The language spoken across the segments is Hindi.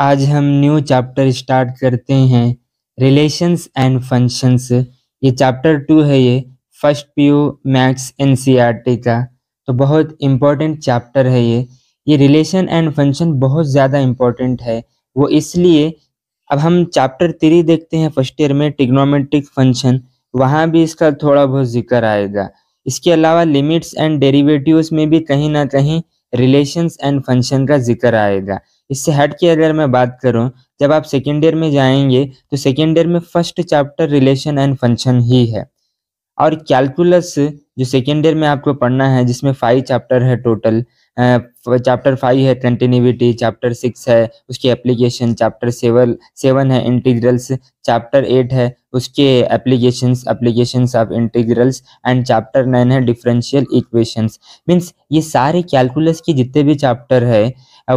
आज हम न्यू चैप्टर स्टार्ट करते हैं रिलेशंस एंड फंक्शंस ये चैप्टर टू है ये फर्स्ट यू मैथ्स एन का तो बहुत इम्पोर्टेंट चैप्टर है ये ये रिलेशन एंड फंक्शन बहुत ज़्यादा इम्पोर्टेंट है वो इसलिए अब हम चैप्टर थ्री देखते हैं फर्स्ट ईयर में टिग्नोमेट्रिक फंक्शन वहाँ भी इसका थोड़ा बहुत जिक्र आएगा इसके अलावा लिमिट्स एंड डेरिवेटिव्स में भी कहीं ना कहीं रिलेशंस एंड फंक्शन का जिक्र आएगा इससे हट के अगर मैं बात करूँ जब आप सेकेंड ईयर में जाएंगे तो सेकेंड ईयर में first chapter relation and function ही है और कैलकुलस जो सेकेंड ईयर में आपको पढ़ना है जिसमें फाइव चैप्टर है टोटल चैप्टर फाइव है कंटिन्यूटी चैप्टर सिक्स है उसकी एप्लीकेशन चैप्टर सेवन सेवन है इंटीग्रल्स चैप्टर एट है उसके application application of integrals and chapter nine है डिफरेंशियल इक्वेशंस मींस ये सारे कैलकुलस के जितने भी चैप्टर है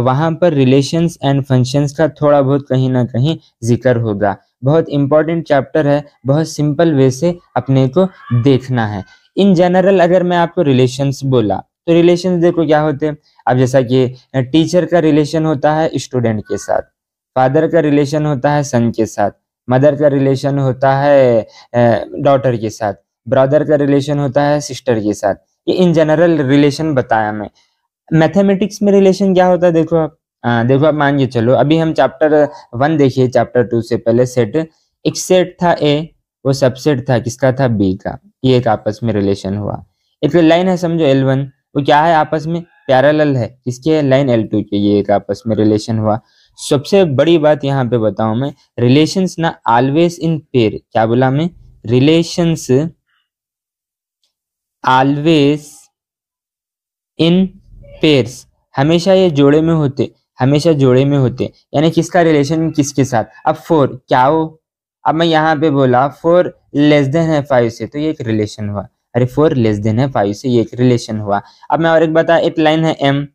वहाँ पर रिलेशंस एंड फंक्शंस का थोड़ा बहुत कहीं ना कहीं जिक्र होगा बहुत इंपॉर्टेंट चैप्टर है बहुत सिंपल वे से अपने को देखना है इन जनरल अगर मैं आपको रिलेशंस बोला तो रिलेशन देखो क्या होते हैं अब जैसा कि टीचर का रिलेशन होता है स्टूडेंट के साथ फादर का रिलेशन होता है सन के साथ मदर का रिलेशन होता है डॉटर के साथ ब्रदर का रिलेशन होता है सिस्टर के साथ ये इन जनरल रिलेशन बताया मैं मैथमेटिक्स में रिलेशन क्या होता है देखो आप आ, देखो आप मान के चलो अभी हम चैप्टर वन uh, देखिए चैप्टर टू से पहले सेट एक सेट था ए वो सबसेट था किसका था बी का ये एक आपस में रिलेशन हुआ एक लाइन है समझो एल वन वो क्या है आपस में पैरेलल है किसके लाइन एल टू के ये एक आपस में रिलेशन हुआ सबसे बड़ी बात यहाँ पे बताऊ मैं रिलेशन ना ऑलवेज इन पेयर क्या बोला मैं रिलेशंस ऑलवेज इन पेयर्स हमेशा ये जोड़े में होते हमेशा जोड़े में होते यानी किसका रिलेशन किसके साथ अब फोर क्या हो अब मैं यहाँ पे बोला फोर लेस देन है फाइव से तो ये एक रिलेशन हुआ अरे फोर लेस देन है फाइव से ये एक रिलेशन हुआ अब मैं और एक बता एक लाइन है एम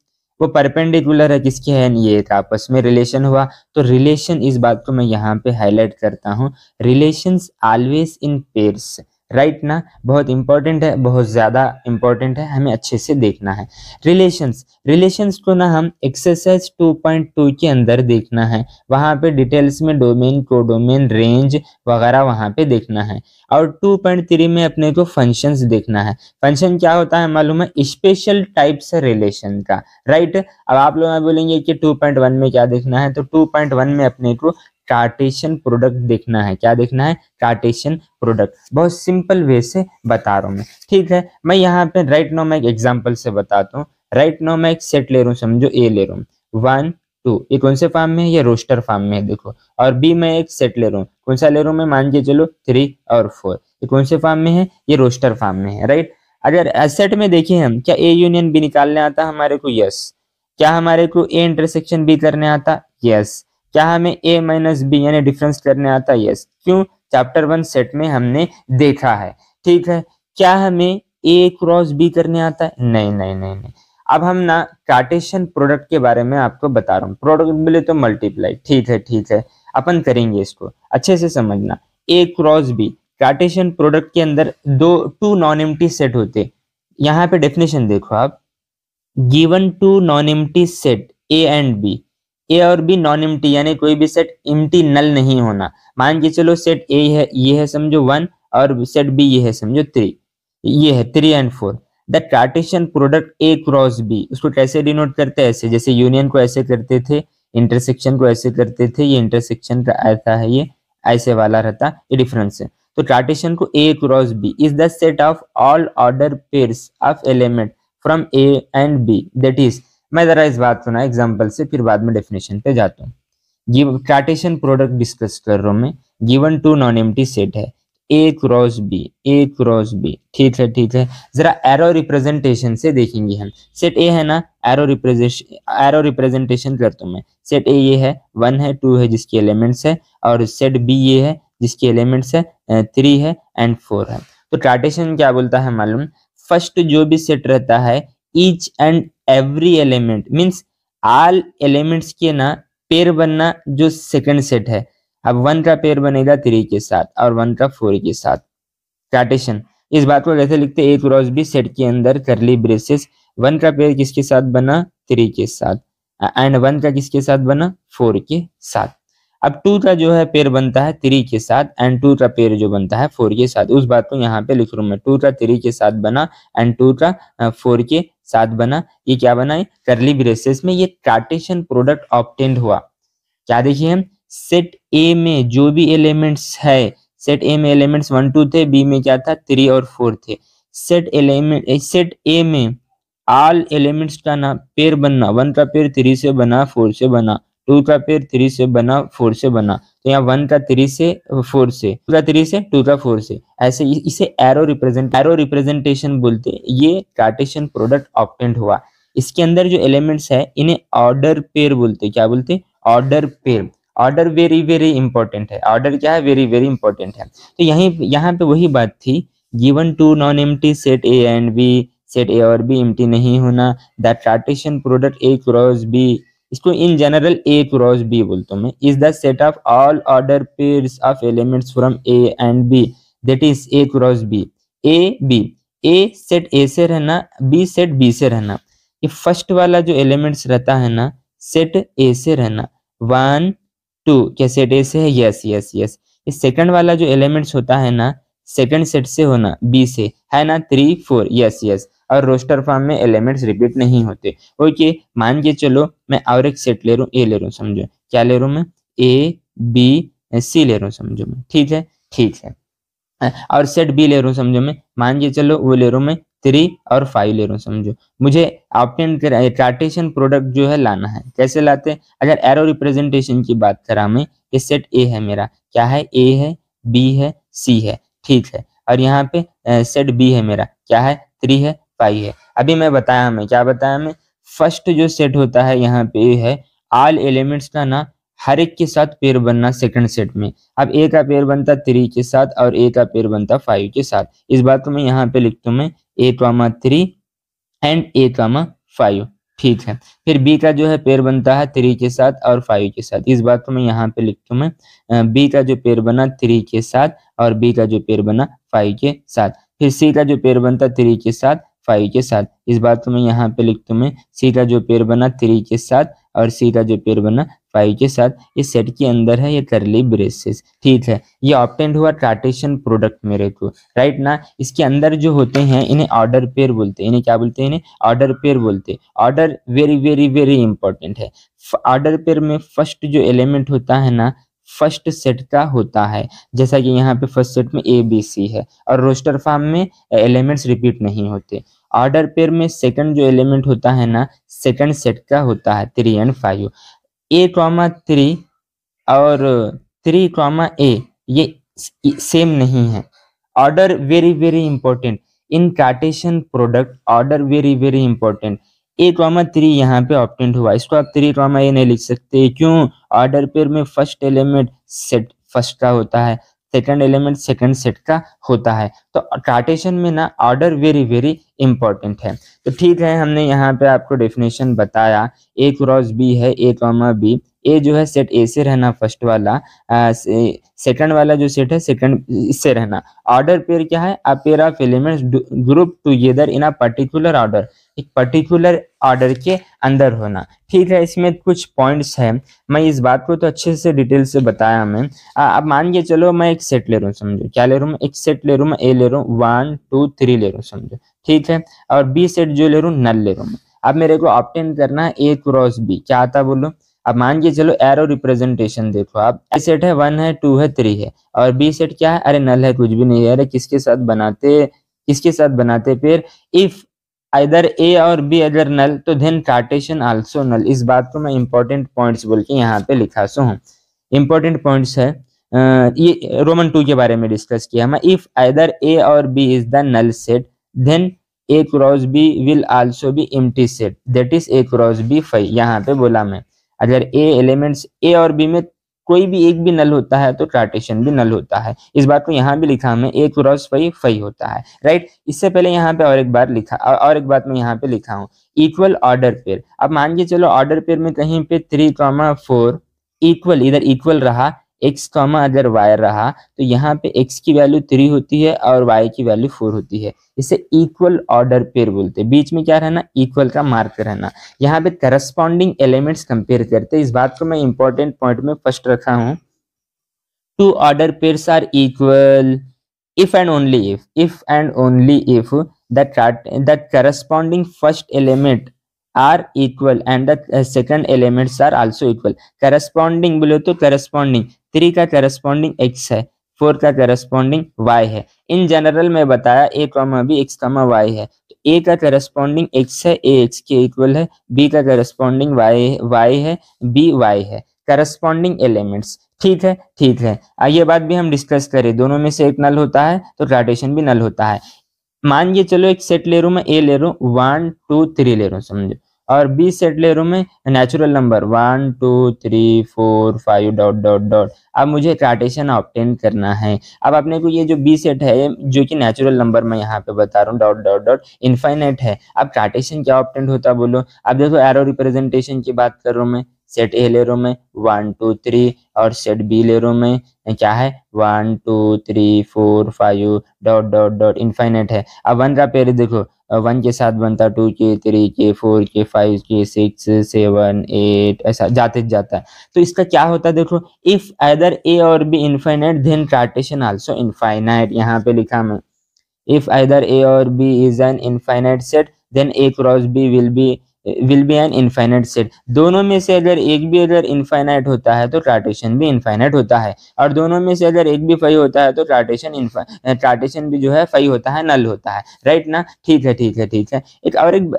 वो परपेंडिकुलर है किसके है ये आपस में रिलेशन हुआ तो रिलेशन इस बात को मैं यहाँ पे हाईलाइट करता हूँ relation always in pairs right ना बहुत इंपॉर्टेंट है बहुत ज़्यादा इंपॉर्टेंट है हमें अच्छे से देखना है रिलेशंस रिलेशंस को ना हम एक्सरसाइज 2.2 के अंदर देखना है वहां पे डिटेल्स में डोमेन को डोमेन रेंज वगैरह वहां पे देखना है और 2.3 में अपने को फंक्शंस देखना है फंक्शन क्या होता है मालूम है स्पेशल टाइप्स है रिलेशन का राइट अब आप लोग बोलेंगे कि 2.1 में क्या देखना है तो 2.1 में अपने को कार्टेशियन प्रोडक्ट देखना है क्या देखना है कार्टेशियन प्रोडक्ट बहुत सिंपल वे से बता रहा हूँ मैं ठीक है मैं यहाँ पे राइट नो मैं एक एग्जाम्पल से बताता हूँ राइट नो मैं एक सेट ले रहा हूँ समझो ए ले रहा हूँ वन टू ये कौन से फार्म में है ये रोस्टर फार्म में है देखो और बी मैं एक सेट ले रहा हूँ कौन सा ले रहा हूँ मैं मान के चलो थ्री और फोर ये कौन से फार्म में है ये रोस्टर फार्म में है राइट अगर एसेट में देखिए हम क्या ए यूनियन बी निकालने आता हमारे को यस क्या हमारे को ए इंटरसेक्शन बी करने आता यस क्या हमें ए माइनस बी यानी डिफरेंस करने आता है यस क्यों चैप्टर वन सेट में हमने देखा है ठीक है क्या हमें ए क्रॉस बी करने आता है नहीं नहीं नहीं नहीं अब हम ना कार्टेशियन प्रोडक्ट के बारे में आपको बता रहा हूँ प्रोडक्ट बोले तो मल्टीप्लाई ठीक है ठीक है अपन करेंगे इसको अच्छे से समझना A cross B Cartesian product के अंदर दो टू नॉन एम्प्टी सेट होते यहाँ पे डेफिनेशन देखो आप given two non empty set A and B A और बी नॉन इम्टी यानी कोई भी सेट इम्टी नल नहीं होना मान के चलो सेट ए है ये है समझो वन और सेट बी ये है समझो थ्री ये है three and four the cartesian product A cross B उसको कैसे डिनोट करते हैं ऐसे जैसे यूनियन को ऐसे करते थे इंटरसेक्शन को ऐसे करते थे ये इंटरसेक्शन का ऐसा है ये ऐसे वाला रहता ये डिफरेंस है तो ट्रार्टेशन को A cross B is the set of all order pair of element from A and B that is मैं ज़रा इस बात सुना एग्जाम्पल से फिर बाद में डेफिनेशन पे जाता हूँ कार्टेशियन प्रोडक्ट डिस्कस कर रहा हूँ मैं given two non empty set है A cross B A cross B ठीक है ठीक है जरा एरो रिप्रेजेंटेशन से देखेंगे हम सेट ए है ना एरो रिप्रेजेंट एरो रिप्रेजेंटेशन करता हूँ मैं सेट ए ये है वन है टू है जिसके एलिमेंट्स है और सेट बी ये है जिसके एलिमेंट्स है थ्री है एंड फोर है तो कार्टेशियन क्या बोलता है मालूम फर्स्ट जो भी सेट रहता है each and every element means all elements के ना पेयर बनना जो सेकंड सेट है अब वन का पेयर बनेगा थ्री के साथ और वन का फोर के साथ कार्टेशन इस बात को कैसे लिखते हैं ए क्रॉस बी सेट के अंदर करली ब्रेसेस वन का पेयर किसके साथ बना थ्री के साथ एंड वन का किसके साथ बना फोर के साथ अब टू का जो है पेयर बनता है थ्री के साथ एंड टू का पेयर जो बनता है फोर के साथ उस बात को यहाँ पे लिख रहा हूँ मैं टू का थ्री के साथ बना एंड टू का फोर के साथ बना ये क्या बना है करली ब्रेसेस में ये कार्टेशियन प्रोडक्ट ऑप्टेंड हुआ क्या देखिए हम सेट ए में जो भी एलिमेंट्स है सेट ए में एलिमेंट्स वन टू थे बी में क्या था थ्री और फोर थे सेट एलिमेंट सेट ए में ऑल एलिमेंट्स का ना पेयर बनना वन का पेयर थ्री से बना फोर से बना टू का फिर थ्री से बना फोर से बना तो यहाँ वन का थ्री से फोर से टू का थ्री से टू का फोर से ऐसे इसे एरो रिप्रेजेंट एरो रिप्रेजेंटेशन बोलते ये कार्टेशियन प्रोडक्ट ऑप्टेंट हुआ इसके अंदर जो एलिमेंट्स है इन्हें ऑर्डर पेयर बोलते क्या बोलते order pair order very very important है ऑर्डर क्या है वेरी वेरी इंपॉर्टेंट है तो यहीं यहाँ पे वही बात थी given two non empty set A and B set A और बी एम्प्टी नहीं होना that cartesian product A cross B इसको in general A cross B बोलता हूँ मैं is the set of all order pair of elements from A and B that is A cross B A B A set A से रहना बी सेट बी से रहना ये फर्स्ट वाला जो एलिमेंट्स रहता है ना सेट ए से रहना वन टू क्या सेट ए से है यस यस यस ये सेकंड वाला जो एलिमेंट्स होता है ना सेकंड सेट से होना बी से है ना थ्री फोर यस यस और रोस्टर फॉर्म में एलिमेंट्स रिपीट नहीं होते ओके मान के चलो मैं और एक सेट ले रहा हूँ ए ले रू समझो क्या ले रहा हूँ मैं ए बी सी ले रहा हूँ समझो मैं ठीक है ठीक है और सेट बी ले रहा हूँ समझो मैं मान के चलो वो ले रू मैं थ्री और फाइव ले रहा समझो मुझे ऑप्टेन प्रोडक्ट जो है लाना है कैसे लाते हैं अगर एरो रिप्रेजेंटेशन की बात करा मैं ये सेट ए है मेरा क्या है ए है बी है सी है ठीक है और यहाँ पे सेट बी है मेरा क्या है थ्री है पाई है अभी मैं बताया हमें क्या बताया हमें फर्स्ट जो सेट होता है यहाँ पे है ऑल एलिमेंट्स का ना हर एक के साथ पेयर बनना सेकंड सेट में अब ए का पेयर बनता थ्री के साथ और ए का पेयर बनता फाइव के साथ इस बात को मैं यहाँ पे लिखता हूँ A comma three and A comma five ठीक है फिर बी का जो है पेयर बनता है थ्री के साथ और फाइव के साथ इस बात को मैं यहाँ पे लिखता हूँ मैं बी का जो पेयर बना थ्री के साथ और बी का जो पेयर बना फाइव के साथ फिर सी का जो पेयर बनता थ्री के साथ फाइव के साथ इस बात को मैं यहाँ पे लिखता हूँ मैं सी का जो पेयर बना थ्री के साथ और सी का जो पेयर बना फाइव के साथ इस सेट के अंदर है ये तरली ब्रेसेस ठीक है ये ऑप्टेंड हुआ ट्राटेशन प्रोडक्ट मेरे को राइट ना इसके अंदर जो होते हैं इन्हें ऑर्डर पेयर बोलते हैं इन्हें क्या बोलते हैं इन्हें ऑर्डर पेयर बोलते हैं order very very very important है ऑर्डर पेयर में फर्स्ट जो एलिमेंट होता है ना फर्स्ट सेट का होता है जैसा कि यहाँ पे फर्स्ट सेट में ए बी सी है और रोस्टर फार्म में एलिमेंट्स रिपीट नहीं होते ऑर्डर पेयर में सेकंड जो एलिमेंट होता है ना सेकंड सेट का होता है three and five A comma three और थ्री कॉमा ए ये सेम नहीं है order very very important in cartesian product order very very important A comma three यहाँ पे ऑप्टेंट हुआ इसको आप थ्री कॉमा ए नहीं लिख सकते क्यों ऑर्डर पेयर में फर्स्ट एलिमेंट सेट फर्स्ट का होता है सेकंड एलिमेंट सेकंड सेट का होता है तो कार्टेशन में ना ऑर्डर वेरी वेरी इंपॉर्टेंट है तो ठीक है हमने यहाँ पे आपको डेफिनेशन बताया ए क्रॉस बी है ए कॉमा बी ए जो है सेट ए से रहना फर्स्ट वाला सेकंड वाला जो सेट है सेकंड इससे रहना ऑर्डर पेयर क्या है a pair of elements group together in a particular order एक पर्टिकुलर ऑर्डर के अंदर होना ठीक है इसमें कुछ पॉइंट्स हैं मैं इस बात को तो अच्छे से डिटेल से बताया मैं अब मान के चलो मैं एक सेट ले रहा हूँ समझो क्या ले रहा हूँ एक सेट ले रहा हूँ ए ले रहा हूँ वन टू थ्री ले रहा हूँ समझो ठीक है और बी सेट जो ले रहा हूँ नल ले रहा हूँ अब मेरे को ऑप्टेन करना है ए क्रॉस बी क्या आता बोलो अब मान के चलो एरो रिप्रेजेंटेशन देखो आप ए सेट है वन है टू है थ्री है और बी सेट क्या है अरे नल है कुछ भी नहीं है अरे किसके साथ बनाते किसके साथ बनाते फिर इफ आइदर ए और बी अगर नल तो देन कार्टेशन आल्सो नल इस बात को मैं इंपॉर्टेंट पॉइंट्स बोल के यहाँ पे लिखा सो हूँ इंपॉर्टेंट पॉइंट्स है ये रोमन टू के बारे में डिस्कस किया मैं इफ आइदर ए और B is the null set then A cross B will also be empty set that is A cross B five यहाँ पे बोला मैं अगर ए एलिमेंट्स ए और बी में कोई भी एक भी नल होता है तो ट्राटेशन भी नल होता है इस बात को यहाँ भी लिखा हमें एक क्रॉस फाइव फाइव होता है राइट इससे पहले यहाँ पे और एक बार लिखा और एक बात मैं यहाँ पे लिखा हूँ इक्वल ऑर्डर पेयर अब मान के चलो ऑर्डर पेयर में कहीं पे थ्री कॉमा फोर इक्वल इधर इक्वल रहा एक्स कॉमा अगर वाई रहा तो यहाँ पे एक्स की वैल्यू थ्री होती है और वाई की वैल्यू फोर होती है इसे इक्वल ऑर्डर पेयर बोलते हैं बीच में क्या रहना इक्वल का मार्क रहना यहाँ पे करस्पॉन्डिंग एलिमेंट्स कंपेयर करते हैं इस बात को मैं इंपॉर्टेंट पॉइंट में फर्स्ट रखा हूँ two order pairs are equal if and only if if and only if that corresponding first element are equal and the second elements are also equal corresponding बोले तो करस्पॉन्डिंग थ्री का करस्पॉन्डिंग एक्स है फोर का करस्पॉन्डिंग वाई है इन जनरल में बताया A comma B X comma Y है तो ए का करस्पॉन्डिंग एक्स है ए एक्स के इक्वल है बी का करस्पॉन्डिंग वाई वाई है बी वाई है करस्पॉन्डिंग एलिमेंट्स ठीक है ठीक है ये बात भी हम डिस्कस करें दोनों में से एक नल होता है तो राटेशन भी नल होता है मान ये चलो एक सेट ले रू मैं ए ले रू वन टू थ्री ले रू समझो और बीस रूम में natural number one two three four five dot dot dot अब मुझे कार्टेशन ऑप्टेन करना है अब अपने को ये जो बी सेट है जो कि नेचुरल नंबर मैं यहाँ पे बता रहा हूँ डॉट डॉट डॉट इन्फाइनाइट है अब कार्टेशन क्या ऑप्टेंट होता बोलो अब देखो एरो रिप्रेजेंटेशन की बात कर रहा हूँ मैं सेट ए ले रो में वन टू थ्री और सेट बी ले रो में क्या है one two three four five dot dot dot infinite है अब वन का पेरे देखो वन के साथ बनता टू के थ्री के फोर के फाइव के सिक्स सेवन एट ऐसा जाते जाता है तो इसका क्या होता है देखो इफ आदर ए और B infinite then cartesian also infinite यहाँ पे लिखा मैं इफ आदर ए और B is an infinite set then A cross B will be will be an infinite set दोनों में से अगर एक भी अगर इनफाइनाइट होता है तो ट्राटेशन भी इनफाइनाइट होता है और दोनों में से अगर एक भी फाई होता है तो ट्राटेशन ट्राटेशन भी जो है फाई होता है नल होता है राइट ना ठीक है ठीक है ठीक है एक और एक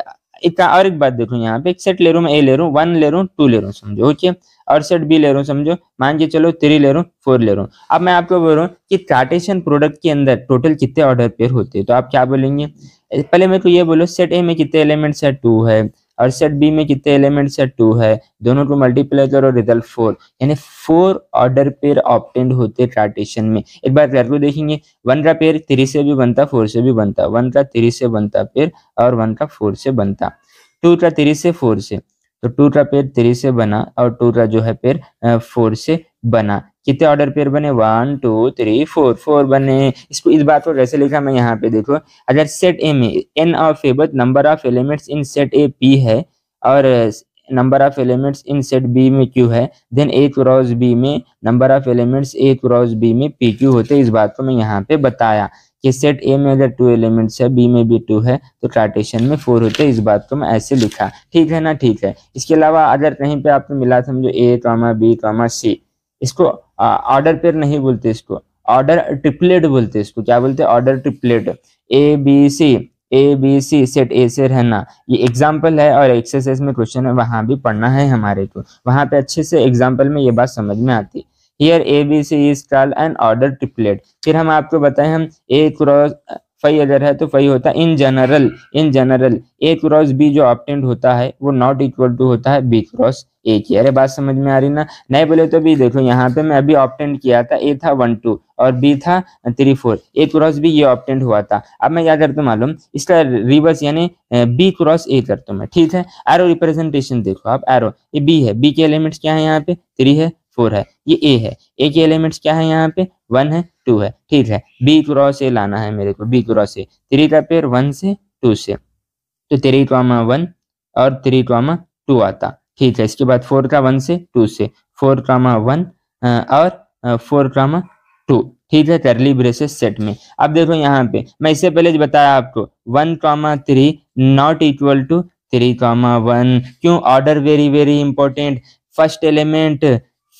एक और एक बात देखो यहाँ पे एक सेट ले रू मैं ए ले रू वन ले रू टू ले रू समझो ओके और सेट बी ले रू समझो मान के चलो थ्री ले रू फोर ले रू अब मैं आपको बोल रहा हूँ कि कार्टेशन प्रोडक्ट के अंदर टोटल कितने ऑर्डर पेयर होते हैं तो आप क्या बोलेंगे पहले मेरे को ये बोलो सेट ए में कितने एलिमेंट्स है टू है और सेट बी में कितने एलिमेंट्स है टू है दोनों को मल्टीप्लाई करो रिजल्ट फोर यानी फोर ऑर्डर पेयर ऑप्टेंड होते ट्रांटेशन में एक बार कर को देखेंगे वन का पेयर थ्री से भी बनता फोर से भी बनता वन का थ्री से बनता पेयर और वन का फोर से बनता टू का थ्री से फोर से तो टू का पेयर थ्री से बना और टू का जो है पेयर फोर से बना कितने ऑर्डर पेयर बने one two three four four बने इसको इस बात को कैसे लिखा मैं यहाँ पे देखो अगर सेट ए में n of A but number of elements in set A P है और number of elements in set B में क्यू है देन ए क्रॉस बी में number of elements A cross B में पी क्यू होते इस बात को मैं यहाँ पे बताया कि सेट ए में अगर टू एलिमेंट्स है बी में भी टू है तो कार्टेशन में फोर होते इस बात को मैं ऐसे लिखा ठीक है ना ठीक है इसके अलावा अगर कहीं पे आपको मिला समझो A comma B comma C इसको ऑर्डर पेयर नहीं बोलते इसको ऑर्डर ट्रिपलेट बोलते इसको क्या बोलते हैं order triplet A B C A B C set A से रहना ये एग्जाम्पल है और एक्सरसाइज में क्वेश्चन है वहां भी पढ़ना है हमारे को वहां पे अच्छे से एग्जाम्पल में ये बात समझ में आती है here A B C is call an order triplet फिर हम आपको बताएं हम ए क्रॉस फ़ई अगर है तो फाई होता है in general in general A cross B जो ऑप्टेंट होता है वो नॉट इक्वल टू होता है बी क्रॉस ए की अरे बात समझ में आ रही ना नहीं बोले तो भी देखो यहाँ पे मैं अभी ऑप्टेंट किया था ए था वन टू और बी था three four A cross B ये ऑप्टेंट हुआ था अब मैं क्या करता हूँ मालूम इसका रिवर्स यानी बी क्रॉस ए करता हूँ मैं ठीक है एरो रिप्रेजेंटेशन देखो आप एरो ये बी है बी के एलिमेंट्स क्या है यहाँ पे थ्री है फोर है ये ए है ए के एलिमेंट्स क्या है यहाँ पे वन है टू है ठीक है बी क्रॉस ए लाना है मेरे को बी क्रॉस ए थ्री का पेयर वन से टू से तो थ्री कॉमा वन और थ्री कॉमा टू आता ठीक है इसके बाद फोर का वन से टू से फोर कॉमा वन और फोर कॉमा टू ठीक है करली ब्रेसेस सेट में अब देखो यहाँ पे मैं इससे पहले जो बताया आपको one comma three not equal to three comma one क्यों order very very important first element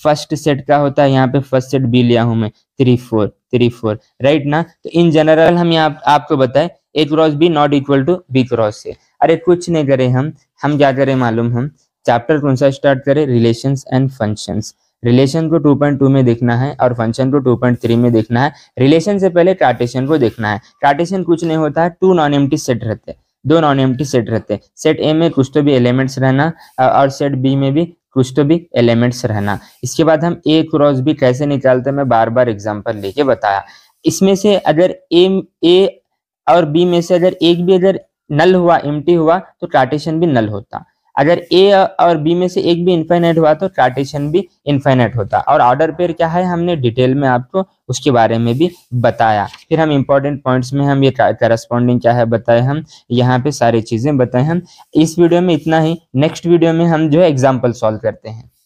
first set का होता है यहाँ पे फर्स्ट सेट बी लिया हूं मैं three four three four right ना तो इन जनरल हम यहाँ आपको बताए A cross B not equal to B cross A अरे कुछ नहीं करें हम हम क्या करें मालूम हम चैप्टर कौन सा स्टार्ट करें रिलेशन एंड फंक्शन रिलेशन को 2.2 में देखना है और फंक्शन को 2.3 में देखना है रिलेशन से पहले कार्टेशन को देखना है कार्टेशन कुछ नहीं होता है टू नॉन एम्प्टी सेट रहते हैं दो नॉन एम्प्टी सेट रहते हैं सेट ए में कुछ तो भी एलिमेंट्स रहना और सेट बी में भी कुछ तो भी एलिमेंट्स रहना इसके बाद हम ए क्रॉस बी कैसे निकालते हैं मैं बार बार एग्जाम्पल लेके बताया इसमें से अगर ए ए और बी में से अगर एक भी अगर नल हुआ एम हुआ तो कार्टेशन भी नल होता अगर ए और बी में से एक भी इन्फाइनाइट हुआ तो कार्टेशन भी इन्फाइनाइट होता और ऑर्डर पेयर क्या है हमने डिटेल में आपको उसके बारे में भी बताया फिर हम इम्पोर्टेंट पॉइंट्स में हम ये करस्पॉन्डिंग क्या है बताए हम यहाँ पे सारी चीज़ें बताए हम इस वीडियो में इतना ही नेक्स्ट वीडियो में हम जो है एग्जाम्पल सॉल्व करते हैं